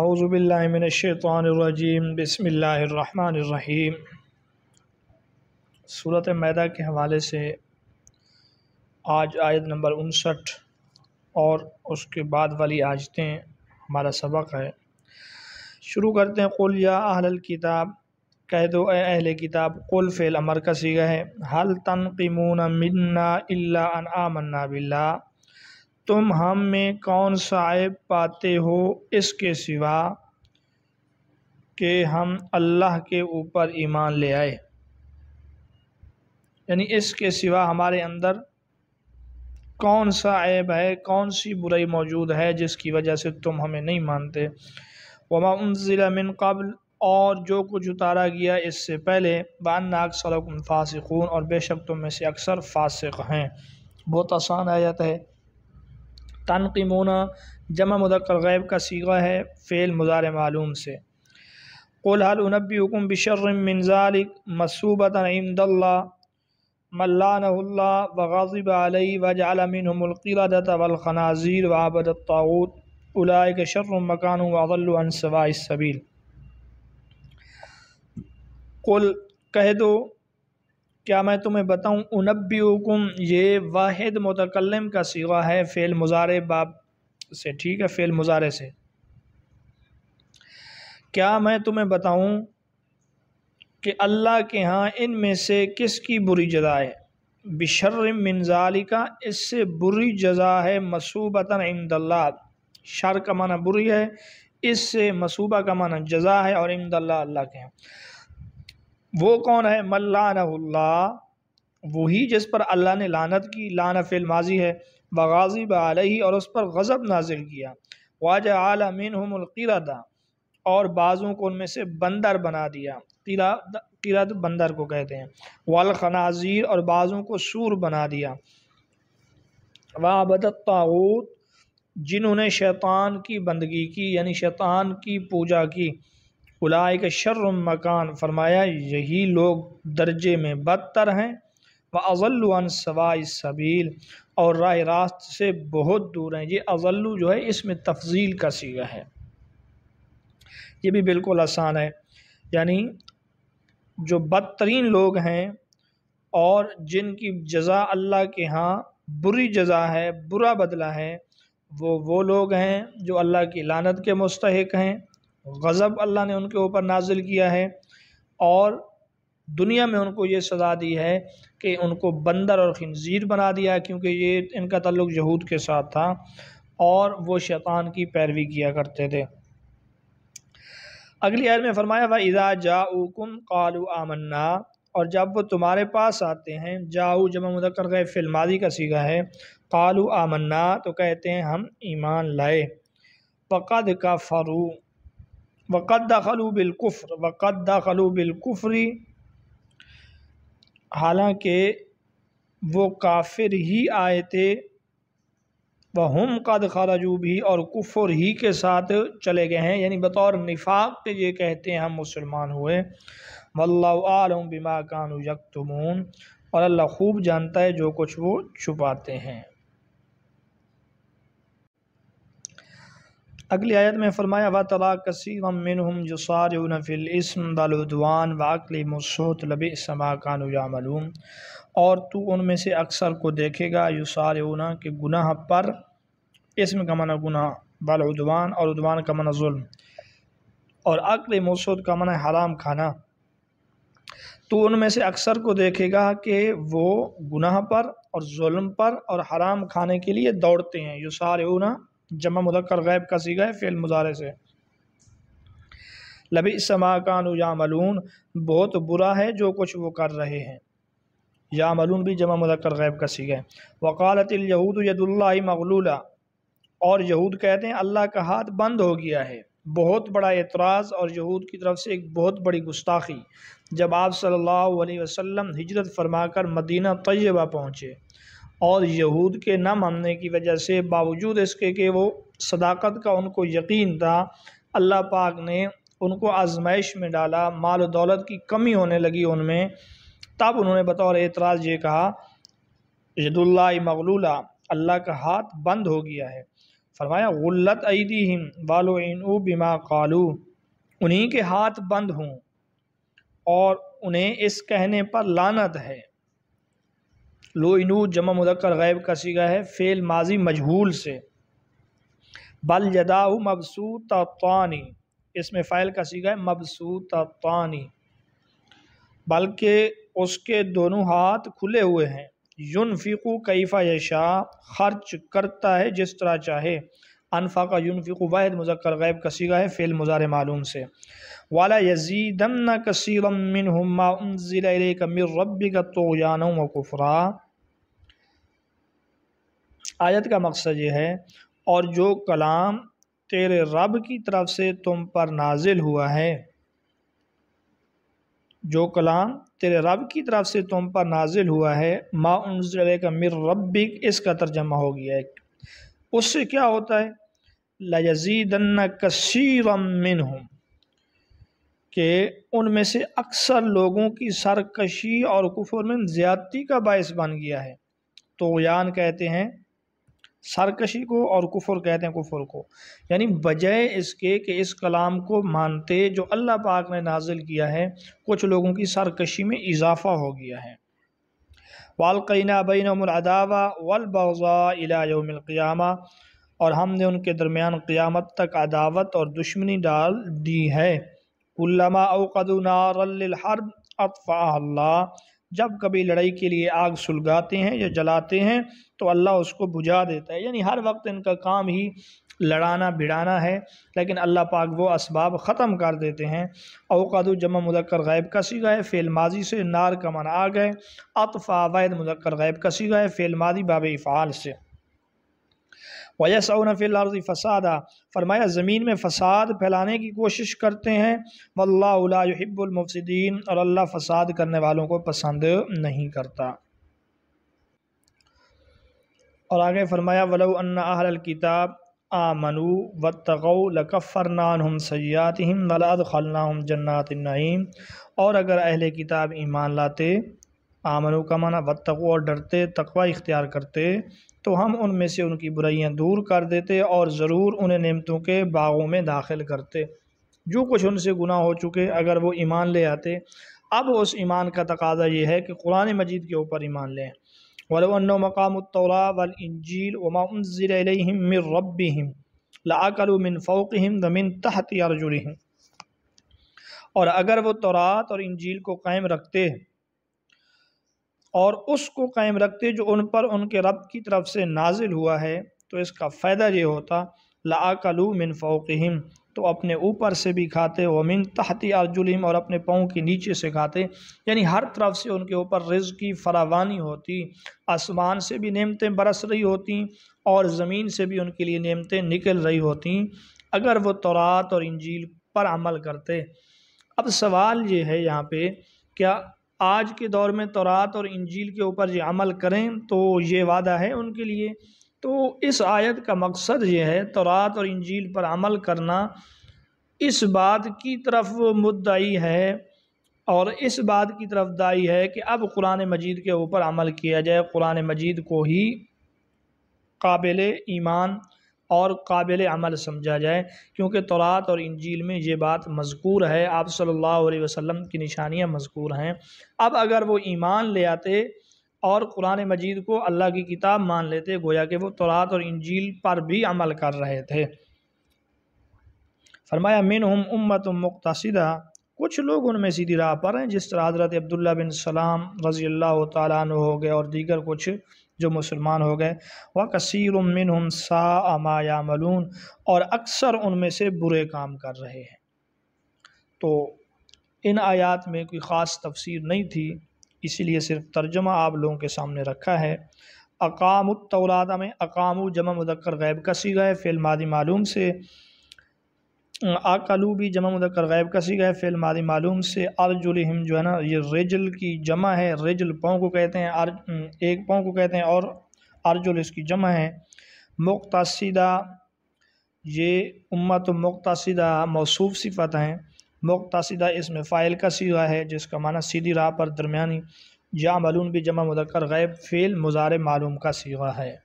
अवज़ुबिल्लिमिनशैतरजीम बसमीम सूरत मैदा के हवाले से आज आयत नंबर उनसठ और उसके बाद वाली आयतें हमारा सबक है शुरू करते हैं कुल या अहल किताब कह दो अहल किताब कुल फ़ैल अमर का सीगा है हल तनकमून मन्ना अन आमन्ना बिल्ला तुम हम में कौन साहिब पाते हो इसके सिवा कि हम अल्लाह के ऊपर ईमान ले आए यानी इसके सिवा हमारे अंदर कौन सा ऐब है कौन सी बुराई मौजूद है जिसकी वजह से तुम हमें नहीं मानते वमा उनजिला मिन कबल और जो कुछ उतारा गया इससे पहले बाना अक्सर फासिकून और बेशक तुम में से अक्सर फासिक हैं बहुत आसान आयत है तनकमोना जमा मुदक्र गैब का सीगा है फ़ेल मुजार मालूम से कुल हल उनबी हुकुम बिशर मनजालिक मसूबत इमदल्ला मल्ला वगाज़ब आलई वजालमिनक़ीदत वलखनाजीर वाबदताऊत उलाए के शर्र मकान सबील कुल कह दो क्या मैं तुम्हें बताऊँ उनब्बीकुम ये वाहिद मतकलम का सिवा है फ़ेल मुजारे बाप से ठीक है फ़ेल मुजारे से क्या मैं तुम्हें बताऊँ कि अल्लाह के यहाँ इन में से किसकी बुरी जजा है बिशर मिनजाली का इससे बुरी जजा है मसूबता इमदल्ला शर का माना बुरी है इससे मसूबा का माना जजा है और इमदल्ला अल्लाह के यहाँ वो कौन है मल्ला वही जिस पर अल्लाह ने लानत की लान फ़िल माजी है बगाजी ही और उस पर गज़ब नाजिल किया वाज आलमिन हमलक़ीरदा और बाज़ों को उनमें से बंदर बना दिया किला किरद बंदर को कहते हैं वाल खनाजीर और बाज़ों को सूर बना दिया वाबद ताऊत जिन्होंने शैतान की बंदगी की यानी शैतान की पूजा की उलाए के शर्र मकान फरमाया यही लोग दर्जे में बदतर हैं व अजल्लान सवाई सबील और राय रास्त से बहुत दूर हैं ये अज़ल्लु जो है इसमें तफजील का सीगा है ये भी बिल्कुल आसान है यानी जो बदतरीन लोग हैं और जिनकी जजा अल्लाह के यहाँ बुरी जजा है बुरा बदला है वो वो लोग हैं जो अल्लाह की लानत के मुस्तक हैं गज़ब अल्लाह ने उनके ऊपर नाजिल किया है और दुनिया में उनको ये सज़ा दी है कि उनको बंदर और खनजीर बना दिया क्योंकि ये इनका ताल्लुक यहूद के साथ था और वो शैतान की पैरवी किया करते थे अगली आयत में फरमाया व इज़ा जाऊकुम कालू आमन्ना और जब वो तुम्हारे पास आते हैं जाऊ जमा मुदकर गए फिल्मादी का सीगा है कालू आमन्ना तो कहते हैं हम ईमान लाए फ़कद का फ़रू वक़द दाखलू बिलकुफ़र वक़द दाखलू बिलकुफ़री हालांकि वो काफिर ही आए थे वह हम कद खराजू भी और कुफर ही के साथ चले गए हैं यानी बतौर निफाक के ये कहते हैं हम मुसलमान हुए वल्लम बिमा कानू यकतमून और अल्लाह खूब जानता है जो कुछ वो छुपाते हैं अगली आयत में फरमाया व तला कसम जो सारफ़िलस्म दलुदवान वाकली मसूत लब समा मलूम और तू उनमें से अक्सर को देखेगा युसारना के गुनाह पर इसम का मना गुना बलुदवान और उदवान का मना जुल्म और अकल मसोद का मना हराम खाना तो उनमें से अक्सर को देखेगा कि वो गुनाह पर और जुल्म पर और हराम खाने के लिए दौड़ते हैं युसारना जमा मुदक्कर गैब का सीगा है फेल मुजारे से लबी समा कान या मलून बहुत बुरा है जो कुछ वो कर रहे हैं या मलून भी जमा मुदक्कर गैब का सीगा है यहूद यदुल्ला मगलूला और यहूद कहते हैं अल्लाह का हाथ बंद हो गया है बहुत बड़ा एतराज़ और यहूद की तरफ से एक बहुत बड़ी गुस्ताखी जब आप सल्लल्लाहु अलैहि वसल्लम हिजरत फरमाकर मदीना तयबा पहुँचे और यहूद के न मानने की वजह से बावजूद इसके कि वो सदाकत का उनको यकीन था अल्लाह पाक ने उनको आजमाइश में डाला माल दौलत की कमी होने लगी उनमें तब उन्होंने बतौर एतराज़ ये कहा यदुल्ला मगलूला अल्लाह का हाथ बंद हो गया है फरमाया गुल्लत ईदी हिम वालो बिमा कालू उन्हीं के हाथ बंद हों और उन्हें इस कहने पर लानत है इनू जमा मुदक्कर गैब का सीगा है फ़ेल माजी मजहूल से बल यदाऊ मबसूत तानी इसमें फ़ाइल का सीगा है मबसूत तानी बल्कि उसके दोनों हाथ खुले हुए हैं यूनफिकु कैफ़ा यशा खर्च करता है जिस तरह चाहे अनफा का यूनफिकु वाहिद मुजक्र गैब का सीगा है फ़ेल मुजार मालूम से वाला यजीदन कसीरमिन हमाजिल का मिर रबी का तो यान आयत का मकसद ये है और जो कलाम तेरे रब की तरफ से तुम पर नाजिल हुआ है जो कलाम तेरे रब की तरफ से तुम पर नाजिल हुआ है माँ उनजले का मिर रबिक इसका तर्जमा हो गया है उससे क्या होता है लजीदन कसीरम मिन हूँ कि उनमें से अक्सर लोगों की सरकशी और कुफर में ज़्यादती का बायस बन गया है तो यान कहते हैं सरकशी को और कुफर कहते हैं कुफर को यानी बजाय इसके कि इस कलाम को मानते जो अल्लाह पाक ने नाजिल किया है कुछ लोगों की सरकशी में इजाफ़ा हो गया है वालकना बैनदावा वलबा इलामिलक़ियामा और हमने उनके दरमियान क़्यामत तक अदावत और दुश्मनी डाल दी है उल्लमा अवकदनारहरब अतफ़ा जब कभी लड़ाई के लिए आग सुलगाते हैं या जलाते हैं तो अल्लाह उसको बुझा देता है यानी हर वक्त इनका काम ही लड़ाना भिड़ाना है लेकिन अल्लाह पाक वो इसबाब ख़त्म कर देते हैं अवकाद जमा मुदक्कर गैब का गए है फ़ेल माजी से नार का आ गए अतफ़ा अवैध मुदक्कर गैब का गए है फ़ेल माजी बाब इफ़ाल से वयसौन फ़िलर्ज़ फ़सादा फ़रमाया ज़मीन में फ़साद फैलाने की कोशिश करते हैं वल्लाबुलमफसदीन और अल्लाह फ़साद करने वालों को पसंद नहीं करता और आगे फरमाया वलो अन्न किताब आमनु व तगौ लकफ़रनान हम सयात हम वलाद खलना हम जन्नात नईम और अगर अहल किताब ईमान लाते आमनों का माना बद तक और डरते तकवा इख्तियार करते तो हम उनमें से उनकी बुराइयां दूर कर देते और ज़रूर उन्हें नेमतों के बागों में दाखिल करते जो कुछ उनसे गुनाह हो चुके अगर वो ईमान ले आते अब उस ईमान का तकाजा ये है कि कुरान मजीद के ऊपर ईमान लें वलन मकाम तौरा वल इंजील वमाज़िम रबिम लाकलमिन दमिन तहत अर्जुलम और अगर वो तौरात और इंजील को कायम रखते और उसको कायम रखते जो उन पर उनके रब की तरफ से नाजिल हुआ है तो इसका फ़ायदा ये होता लाकलू मिन फ़ोकहम तो अपने ऊपर से भी खाते वमिन तहती अर्जुलम और अपने पाँव के नीचे से खाते यानी हर तरफ से उनके ऊपर रिज की फरावानी होती आसमान से भी नेमतें बरस रही होती और ज़मीन से भी उनके लिए नेमतें निकल रही होती अगर वो तौरात और इंजील पर अमल करते अब सवाल ये है यहाँ पे क्या आज के दौर में तौरात और इंजील के ऊपर ये अमल करें तो ये वादा है उनके लिए तो इस आयत का मकसद ये है तौरात और इंजील पर अमल करना इस बात की तरफ मुद्दई है और इस बात की तरफ दाई है कि अब कुरान मजीद के ऊपर अमल किया जाए कुरान मजीद को ही काबिल ईमान और काबिल अमल समझा जाए क्योंकि तौरात और इंजील में ये बात मजकूर है आप सल्लल्लाहु अलैहि वसल्लम की निशानियाँ मजकूर हैं अब अगर वो ईमान ले आते और कुरान मजीद को अल्लाह की किताब मान लेते गोया कि वो तौरात और इंजील पर भी अमल कर रहे थे फरमाया मिन हम उम्मत मुख्तसदा कुछ लोग उनमें सीधी राह पर हैं जिस तरह हजरत अब्दुल्ला बिन सलाम रज़ी अल्लाह तु हो गए और दीगर कुछ जो मुसलमान हो गए व कसर उमिन सा अमायामलून और अक्सर उनमें से बुरे काम कर रहे हैं तो इन आयात में कोई ख़ास तफसीर नहीं थी इसीलिए सिर्फ तर्जमा आप लोगों के सामने रखा है अकाम तौलादा में अकाम जमा मुदक्कर गैब कसी गए फिल्मी मालूम से आकलू आलू भी जमा मुदा ग़ैब गैब कसी गए फेल मादी मालूम से आरजुलहम जो है ना ये रेजल की जमा है रेजल पाँव को कहते हैं अर एक पाँव को कहते हैं और अर्जुल इसकी जमा है मुख्तासीदा ये उम्मत मुख्तासीदा मौसूफ सिफत हैं मुख्तासीदा इसमें फ़ाइल का सीधा है जिसका माना सीधी राह पर दरमियानी या मलून भी जमा मुदक्कर गैब फ़ेल मुजार मालूम का सीगा है